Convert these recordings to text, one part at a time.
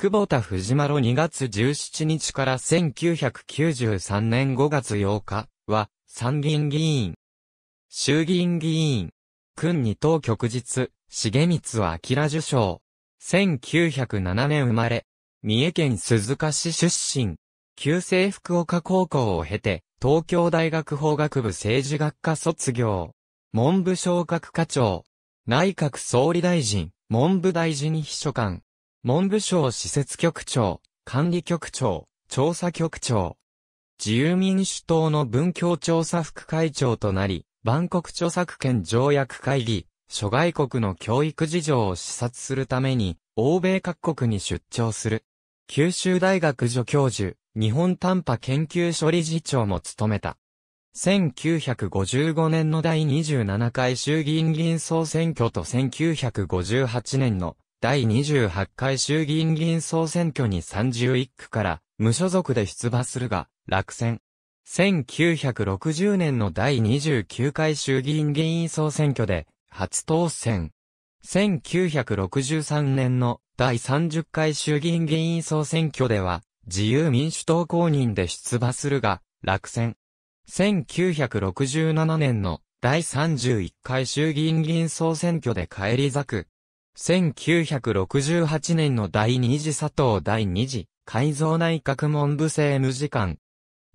久保田藤丸2月17日から1993年5月8日は参議院議員。衆議院議員。君二等局日、重光明受賞。1907年生まれ。三重県鈴鹿市出身。旧制福岡高校を経て、東京大学法学部政治学科卒業。文部省閣課長。内閣総理大臣、文部大臣秘書官。文部省施設局長、管理局長、調査局長。自由民主党の文教調査副会長となり、万国著作権条約会議、諸外国の教育事情を視察するために、欧米各国に出張する。九州大学助教授、日本短波研究所理事長も務めた。1955年の第27回衆議院議員総選挙と1958年の第28回衆議院議員総選挙に31区から無所属で出馬するが、落選。1960年の第29回衆議院議員総選挙で初当選。1963年の第30回衆議院議員総選挙では自由民主党公認で出馬するが、落選。1967年の第31回衆議院議員総選挙で返り咲く。1968年の第二次佐藤第二次改造内閣文部政務次官。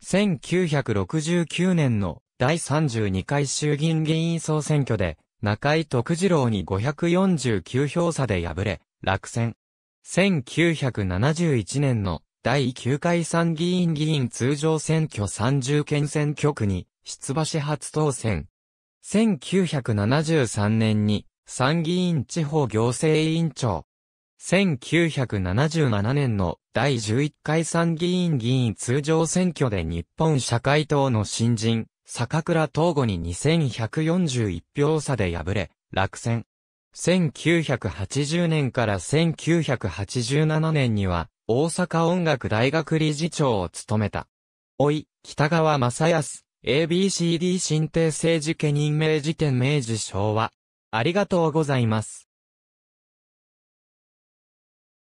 1969年の第32回衆議院議員総選挙で中井徳次郎に549票差で敗れ、落選。1971年の第9回参議院議員通常選挙30県選挙区に出馬し初当選。1973年に参議院地方行政委員長。1977年の第11回参議院議員通常選挙で日本社会党の新人、坂倉東吾に2141票差で敗れ、落選。1980年から1987年には、大阪音楽大学理事長を務めた。おい、北川正康、ABCD 新定政治家任命辞典明治昭和。ありがとうございます。